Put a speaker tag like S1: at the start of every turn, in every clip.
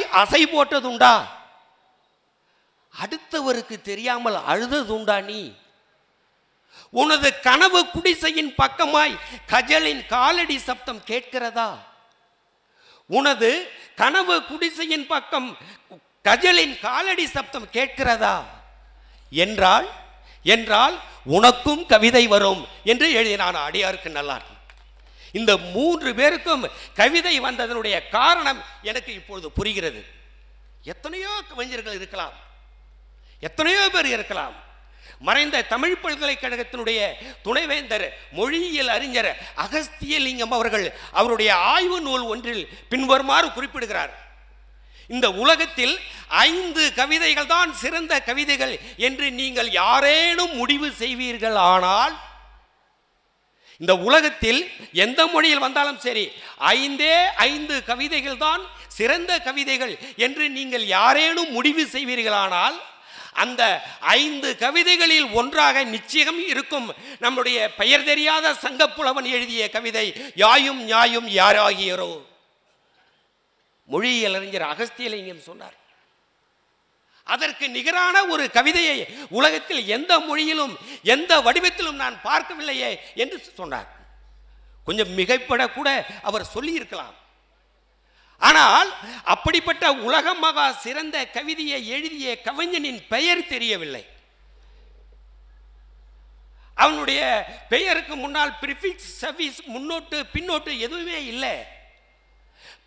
S1: தாய் அசை போட்டதுண்டா அடுத்தவருக்கு தெரியாமல் அழுததுண்டா நீ உனது கனவு குடிசையின் பக்கமாய் கஜலின் காலடி சப்தம் கேட்கிறதா உனது கனவு குடிசையின் பக்கம் கஜலின் காலடி சப்தம் கேட்கிறதா என்றால் என்றால் உனக்கும் கவிதை வரும் என்று எழுதினான் அடியாருக்கு இருக்கும் இந்த மூன்று பேருக்கும் கவிதை வந்ததனுடைய காரணம் எனக்கு இப்பொழுது புரிகிறது எத்தனையோ கவிஞர்கள் இருக்கலாம் எத்தனையோ பேர் இருக்கலாம் மறைந்த தமிழ் பல்கலைக்கழகத்தினுடைய துணைவேந்தர் மொழியியல் அறிஞர் அகஸ்தியலிங்கம் அவர்கள் அவருடைய ஆய்வு நூல் ஒன்றில் பின்வருமாறு குறிப்பிடுகிறார் இந்த உலகத்தில் ஐந்து கவிதைகள் தான் சிறந்த கவிதைகள் என்று நீங்கள் யாரேனும் முடிவு செய்வீர்கள் ஆனால் இந்த உலகத்தில் எந்த மொழியில் வந்தாலும் சரி ஐந்தே ஐந்து கவிதைகள் தான் சிறந்த கவிதைகள் என்று நீங்கள் யாரேனும் முடிவு செய்வீர்களானால் அந்த ஐந்து கவிதைகளில் ஒன்றாக நிச்சயம் இருக்கும் நம்முடைய பெயர் தெரியாத சங்கப்புலவன் எழுதிய கவிதை யாயும் நியாயும் யாராகியரோ மொழியியல் அறிஞர் அகஸ்தியலிங்கம் சொன்னார் அதற்கு நிகரான ஒரு கவிதையை உலகத்தில் எந்த மொழியிலும் எந்த வடிவத்திலும் நான் பார்க்கவில்லையே என்று சொன்னார் கொஞ்சம் மிகைப்பட கூட அவர் சொல்லியிருக்கலாம் ஆனால் அப்படிப்பட்ட உலக மகா சிறந்த கவிதையை எழுதிய கவிஞனின் பெயர் தெரியவில்லை அவனுடைய பெயருக்கு முன்னால் பிரிஃபிக்ஸ் சர்வீஸ் முன்னோட்டு பின்னோட்டு எதுவுமே இல்லை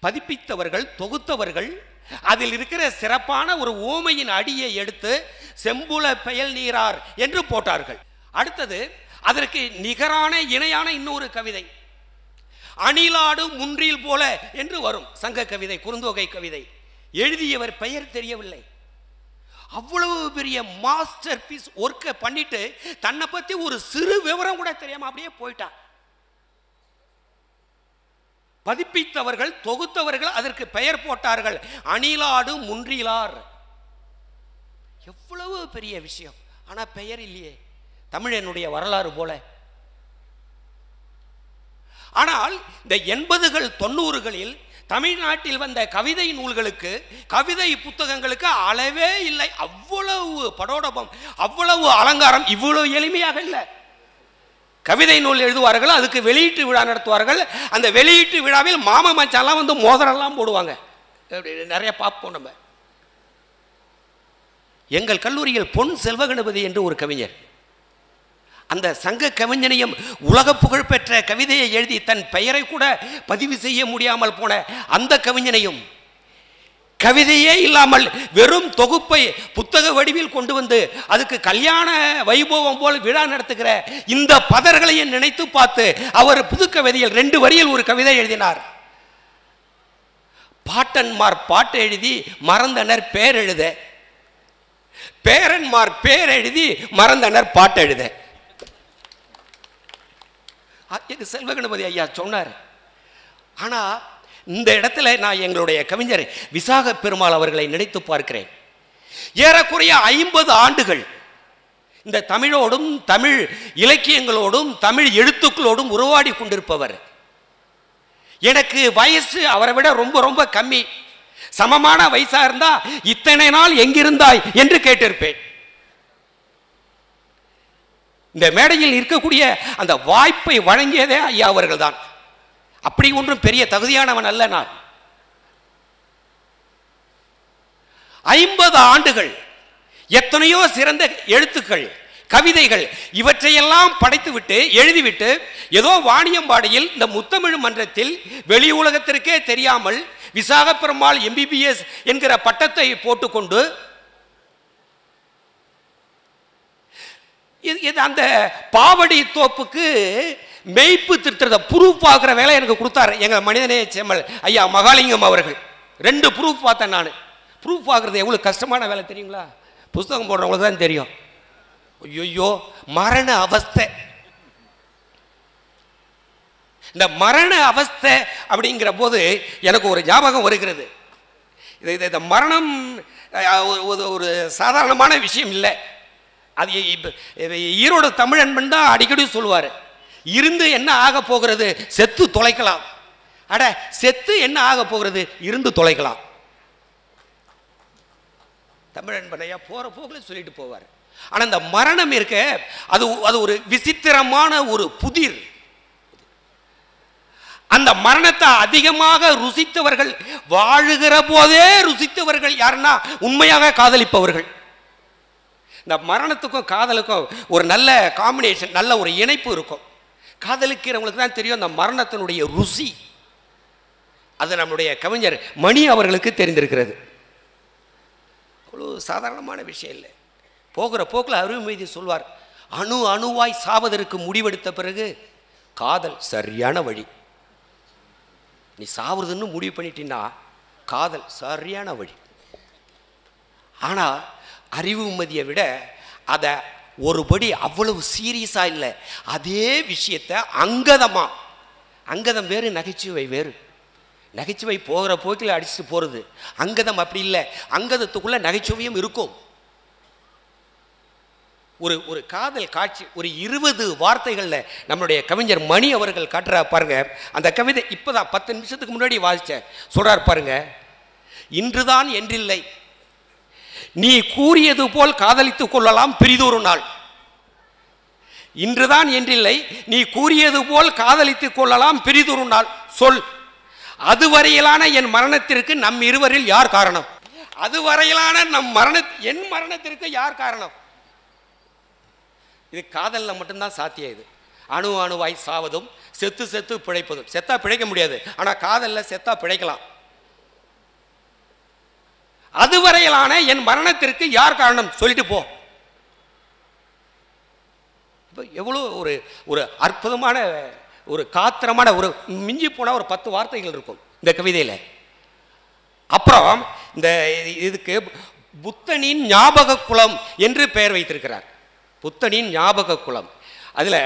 S1: பதிப்பித்தவர்கள் தொகுத்தவர்கள் அதில் இருக்கிற சிறப்பான ஒரு ஓமையின் அடியை எடுத்து செம்புல பெயல் நீரார் என்று போட்டார்கள் அடுத்தது அதற்கு நிகரான இணையான இன்னொரு கவிதை அணிலாடு முன்றில் போல என்று வரும் சங்க கவிதை குறுந்தொகை கவிதை எழுதியவர் பெயர் தெரியவில்லை அவ்வளவு பெரிய மாஸ்டர் பீஸ் ஒர்க்கை பண்ணிட்டு தன்னை பற்றி ஒரு சிறு விவரம் கூட தெரியாமல் அப்படியே போயிட்டான் பதிப்பித்தவர்கள் தொகுத்தவர்கள் அதற்கு பெயர் போட்டார்கள் அணிலாடு முன்றிலார் எவ்வளவு பெரிய விஷயம் ஆனால் பெயர் இல்லையே தமிழனுடைய வரலாறு போல ஆனால் இந்த எண்பதுகள் தொண்ணூறுகளில் தமிழ்நாட்டில் வந்த கவிதை நூல்களுக்கு கவிதை புத்தகங்களுக்கு அளவே இல்லை அவ்வளவு படோடபம் அவ்வளவு அலங்காரம் இவ்வளவு எளிமையாக இல்லை கவிதை நூல் எழுதுவார்கள் அதுக்கு வெளியீட்டு விழா நடத்துவார்கள் அந்த வெளியீட்டு விழாவில் மாம மச்சாலாம் வந்து மோதிரம்லாம் போடுவாங்க நிறைய பார்ப்போம் நம்ம எங்கள் கல்லூரியில் பொன் செல்வகணபதி என்று ஒரு கவிஞர் அந்த சங்க கவிஞனையும் உலக புகழ்பெற்ற கவிதையை எழுதி தன் பெயரை கூட பதிவு செய்ய முடியாமல் போன அந்த கவிஞனையும் கவிதையே இல்லாமல் வெறும் தொகுப்பை புத்தக வடிவில் கொண்டு வந்து அதுக்கு கல்யாண வைபவம் போல் விழா நடத்துகிற இந்த பதர்களையும் நினைத்து பார்த்து அவர் புது கவிதையில் ரெண்டு வரியில் ஒரு கவிதை எழுதினார் பாட்டன்மார் பாட்டு எழுதி மறந்தனர் பேரெழுத பேரன்மார் பேர் எழுதி மறந்தனர் பாட்டு எழுத செல்வகணபதி ஐயா சொன்னார் ஆனால் இந்த இடத்துல நான் எங்களுடைய கவிஞர் விசாக பெருமாள் அவர்களை நினைத்து பார்க்கிறேன் ஏறக்குறைய ஐம்பது ஆண்டுகள் இந்த தமிழோடும் தமிழ் இலக்கியங்களோடும் தமிழ் எழுத்துக்களோடும் உருவாடி கொண்டிருப்பவர் எனக்கு வயசு அவரை விட ரொம்ப ரொம்ப கம்மி சமமான வயசாக இருந்தால் இத்தனை நாள் எங்கிருந்தாய் என்று கேட்டிருப்பேன் இந்த மேடையில் இருக்கக்கூடிய அந்த வாய்ப்பை வழங்கியதே ஐயா அவர்கள் தான் அப்படி ஒன்றும் பெரிய தகுதியானவன் அல்ல நான் ஐம்பது ஆண்டுகள் எத்தனையோ சிறந்த எழுத்துக்கள் கவிதைகள் இவற்றையெல்லாம் படைத்துவிட்டு எழுதிவிட்டு ஏதோ வாணியம்பாடியில் இந்த முத்தமிழ் மன்றத்தில் வெளி உலகத்திற்கே தெரியாமல் விசாக பெருமாள் எம்பிபிஎஸ் என்கிற பட்டத்தை போட்டுக்கொண்டு இது அந்த பாவடி தோப்புக்கு மெய்ப்பு திருத்தத்தை ப்ரூஃப் ஆகிற வேலை எனக்கு கொடுத்தாரு எங்கள் மனிதனே செம்மல் ஐயா மகாலிங்கம் அவர்கள் ரெண்டு ப்ரூஃப் பார்த்தேன் நான் ப்ரூஃப் ஆகிறது எவ்வளோ கஷ்டமான வேலை தெரியுங்களா புஸ்தகம் போடுறவங்களுக்கு தான் தெரியும் ஐயோ மரண அவஸ்தை இந்த மரண அவஸ்தை அப்படிங்கிற போது எனக்கு ஒரு ஞாபகம் வருகிறது இது இந்த மரணம் ஒரு சாதாரணமான விஷயம் இல்லை அது ஈரோடு தமிழன்பன் தான் அடிக்கடி சொல்லுவார் இருந்து என்ன ஆக போகிறது செத்து தொலைக்கலாம் அட செத்து என்ன ஆக போகிறது இருந்து தொலைக்கலாம் தமிழன் போற போகிற சொல்லிட்டு போவார் ஆனால் இந்த மரணம் இருக்க அது அது ஒரு விசித்திரமான ஒரு புதிர் அந்த மரணத்தை அதிகமாக ருசித்தவர்கள் வாழுகிற போதே ருசித்தவர்கள் யாருன்னா உண்மையாக காதலிப்பவர்கள் இந்த மரணத்துக்கும் காதலுக்கும் ஒரு நல்ல காம்பினேஷன் நல்ல ஒரு இணைப்பு இருக்கும் காதலிக்கிறவங்களுக்கு தான் தெரியும் அந்த மரணத்தினுடைய ருசி அது நம்முடைய கவிஞர் மணி அவர்களுக்கு தெரிந்திருக்கிறது அவ்வளோ சாதாரணமான விஷயம் இல்லை போகிற போக்கில் அருள்மீதி சொல்வார் அணு அணுவாய் சாவதற்கு முடிவெடுத்த பிறகு காதல் சரியான வழி நீ சாவுறதுன்னு முடிவு பண்ணிட்டீன்னா காதல் சரியான வழி ஆனால் அறிவுமதியை விட அதை ஒருபடி அவ்வளவு சீரியஸாக இல்லை அதே விஷயத்தை அங்கதமாக அங்கதம் வேறு நகைச்சுவை வேறு நகைச்சுவை போகிற போக்கில் அடிச்சுட்டு போகிறது அங்கதம் அப்படி இல்லை அங்கதத்துக்குள்ளே நகைச்சுவையும் இருக்கும் ஒரு ஒரு காதல் காட்சி ஒரு இருபது வார்த்தைகளில் நம்மளுடைய கவிஞர் மணி அவர்கள் காட்டுறா பாருங்க அந்த கவிதை இப்போ தான் பத்து நிமிஷத்துக்கு முன்னாடி வாசித்தேன் சொல்கிறார் பாருங்க இன்றுதான் என்றில்லை நீ கூறியது போல் காதலித்துக் கொள்ளலாம் பிரிதொரு நாள் இன்றுதான் என்றில்லை நீ கூறியது போல் காதலித்துக் கொள்ளலாம் பிரிதொரு நாள் சொல் அதுவரையிலான என் மரணத்திற்கு நம் இருவரில் யார் காரணம் அதுவரையிலான நம் மரண என் மரணத்திற்கு யார் காரணம் இது காதலில் மட்டும்தான் சாத்தியம் இது அணு அணுவாய் சாவதும் செத்து செத்து பிழைப்பதும் செத்தா பிழைக்க முடியாது ஆனால் காதலில் செத்தா பிழைக்கலாம் அதுவரையிலான என் மரணத்திற்கு யார் காரணம் சொல்லிட்டு போ எவ்வளோ ஒரு ஒரு அற்புதமான ஒரு காத்திரமான ஒரு மிஞ்சி போன ஒரு பத்து வார்த்தைகள் இருக்கும் இந்த கவிதையில் அப்புறம் இந்த இதுக்கு புத்தனின் ஞாபக குளம் என்று பெயர் வைத்திருக்கிறார் புத்தனின் ஞாபக குளம் அதில்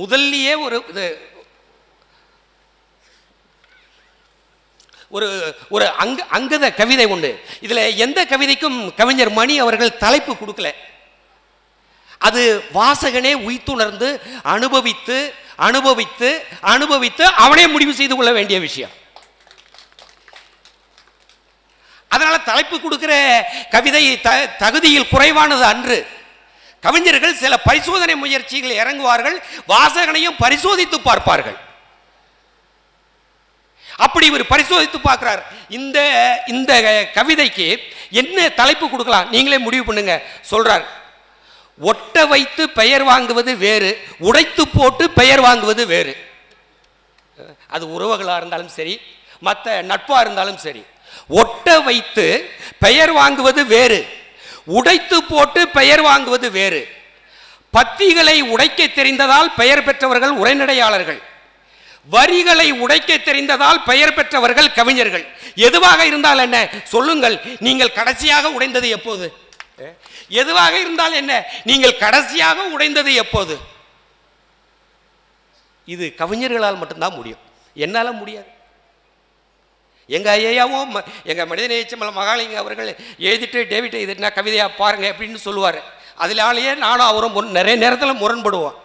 S1: முதல்லையே ஒரு இது ஒரு ஒரு அங்க அங்கத கவிதை உண்டு இதில் எந்த கவிதைக்கும் கவிஞர் மணி அவர்கள் தலைப்பு கொடுக்கல அது வாசகனே உய்த்துணர்ந்து அனுபவித்து அனுபவித்து அனுபவித்து அவனே முடிவு செய்து கொள்ள வேண்டிய விஷயம் அதனால தலைப்பு கொடுக்கிற கவிதை த தகுதியில் குறைவானது அன்று கவிஞர்கள் சில பரிசோதனை முயற்சிகள் இறங்குவார்கள் வாசகனையும் பரிசோதித்து பார்ப்பார்கள் அப்படி இவர் பரிசோதித்து பார்க்குறார் இந்த இந்த கவிதைக்கு என்ன தலைப்பு கொடுக்கலாம் நீங்களே முடிவு பண்ணுங்க சொல்கிறார் ஒட்ட வைத்து பெயர் வாங்குவது வேறு உடைத்து போட்டு பெயர் வாங்குவது வேறு அது உறவுகளாக இருந்தாலும் சரி மற்ற நட்பாக இருந்தாலும் சரி ஒட்ட வைத்து பெயர் வாங்குவது வேறு உடைத்து போட்டு பெயர் வாங்குவது வேறு பத்திகளை உடைக்க தெரிந்ததால் பெயர் பெற்றவர்கள் உரைநடையாளர்கள் வரிகளை உடைக்க தெரிந்ததால் பெயர் பெற்றவர்கள் கவிஞர்கள் எதுவாக இருந்தால் என்ன சொல்லுங்கள் நீங்கள் கடைசியாக உடைந்தது எப்போது எதுவாக இருந்தால் என்ன நீங்கள் கடைசியாக உடைந்தது எப்போது இது கவிஞர்களால் மட்டும்தான் முடியும் என்னால் முடியாது எங்கள் ஐயாவும் எங்கள் மனிதநேச்சமல மகாலிங்க அவர்கள் எழுதிட்டு டேவிட்டு இது என்ன கவிதையாக பாருங்கள் அப்படின்னு சொல்லுவார் அதனாலேயே நானும் அவரும் நிறைய நேரத்தில் முரண்படுவோம்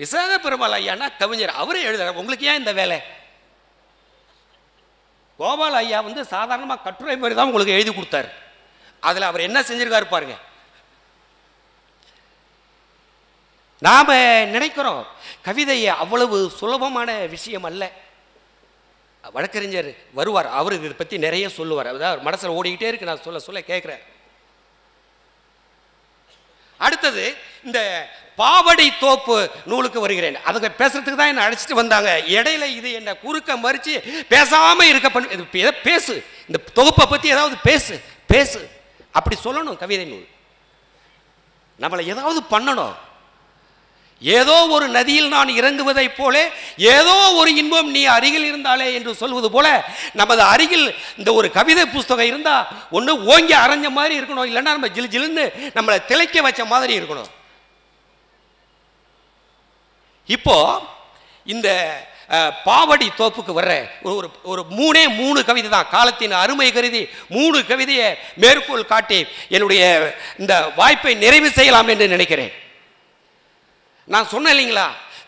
S1: விசாக பெருமாள் ஐயானா கவிஞர் அவரே எழுதுற உங்களுக்கு ஏன் இந்த வேலை கோபால் ஐயா வந்து சாதாரணமாக கட்டுரை மாதிரி தான் உங்களுக்கு எழுதி கொடுத்தாரு அதில் அவர் என்ன செஞ்சிருக்காரு பாருங்க நாம் நினைக்கிறோம் கவிதையை அவ்வளவு சுலபமான விஷயம் அல்ல வழக்கறிஞர் வருவார் அவர் இதை பற்றி நிறைய சொல்லுவார் அதாவது மனசில் ஓடிக்கிட்டே இருக்கு நான் சொல்ல சொல்ல கேட்குறேன் அடுத்தது இந்த பாவடை தோப்பு நூலுக்கு வருகிறேன் அதுக்கு பேசுறதுக்கு தான் என்னை அழைச்சிட்டு வந்தாங்க இடையில இது என்னை குறுக்க மறித்து பேசாமல் இருக்க பண்ண பேசு இந்த தொகுப்பை பற்றி ஏதாவது பேசு பேசு அப்படி சொல்லணும் கவிதை நூல் நம்மளை ஏதாவது பண்ணணும் ஏதோ ஒரு நதியில் நான் இறங்குவதைப் போல ஏதோ ஒரு இன்பம் நீ அருகில் இருந்தாலே என்று சொல்வது போல நமது அருகில் இந்த ஒரு கவிதை புஸ்தகம் இருந்தால் ஒன்று ஓங்கி அரைஞ்ச மாதிரி இருக்கணும் இல்லைன்னா நம்ம ஜில் ஜிலுன்னு நம்மளை திளைக்க வச்ச மாதிரி இருக்கணும் இப்போ இந்த பாவடி தோப்புக்கு வர்ற ஒரு ஒரு மூணே மூணு கவிதை தான் காலத்தின் அருமை கருதி மூணு கவிதையை மேற்கோள் காட்டி என்னுடைய இந்த வாய்ப்பை நிறைவு செய்யலாம் என்று நினைக்கிறேன் நான் சொன்னேன் இல்லைங்களா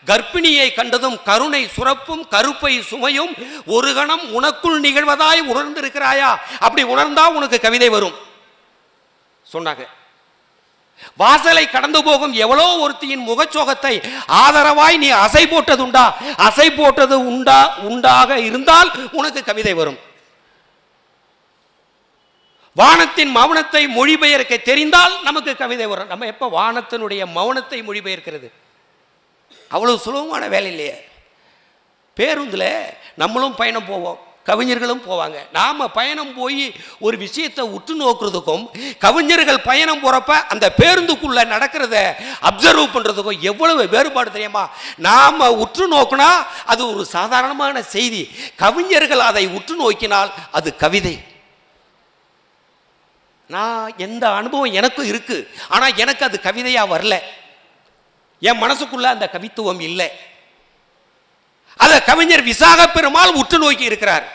S1: கர்ப்பிணியை கண்டதும் கருணை சுரப்பும் கருப்பை சுமையும் ஒரு கணம் உனக்குள் நிகழ்வதாய் உணர்ந்திருக்கிறாயா அப்படி உணர்ந்தா உனக்கு கவிதை வரும் சொன்னாங்க வாசலை கடந்து போகும் எவ்வளோ ஒருத்தியின் முகச்சோகத்தை ஆதரவாய் நீ அசை போட்டது உண்டா அசை போட்டது உண்டா உண்டாக இருந்தால் உனக்கு கவிதை வரும் வானத்தின் மௌனத்தை மொழிபெயர்க்க தெரிந்தால் நமக்கு கவிதை வரும் நம்ம எப்போ வானத்தினுடைய மௌனத்தை மொழிபெயர்க்கிறது அவ்வளோ சுலபமான வேலை இல்லையே பேருந்தில் நம்மளும் பயணம் போவோம் கவிஞர்களும் போவாங்க நாம் பயணம் போய் ஒரு விஷயத்தை உற்று நோக்குறதுக்கும் கவிஞர்கள் பயணம் போகிறப்ப அந்த பேருந்துக்குள்ளே நடக்கிறத அப்சர்வ் பண்ணுறதுக்கும் எவ்வளவு வேறுபாடு தெரியுமா நாம் உற்று நோக்கினா அது ஒரு சாதாரணமான செய்தி கவிஞர்கள் அதை உற்று நோக்கினால் அது கவிதை நான் எந்த அனுபவம் எனக்கும் இருக்குது ஆனால் எனக்கு அது கவிதையாக வரல என் மனசுக்குள்ள அந்த கவித்துவம் இல்லை அதை கவிஞர் விசாக பெருமாள் உற்று நோக்கி இருக்கிறார்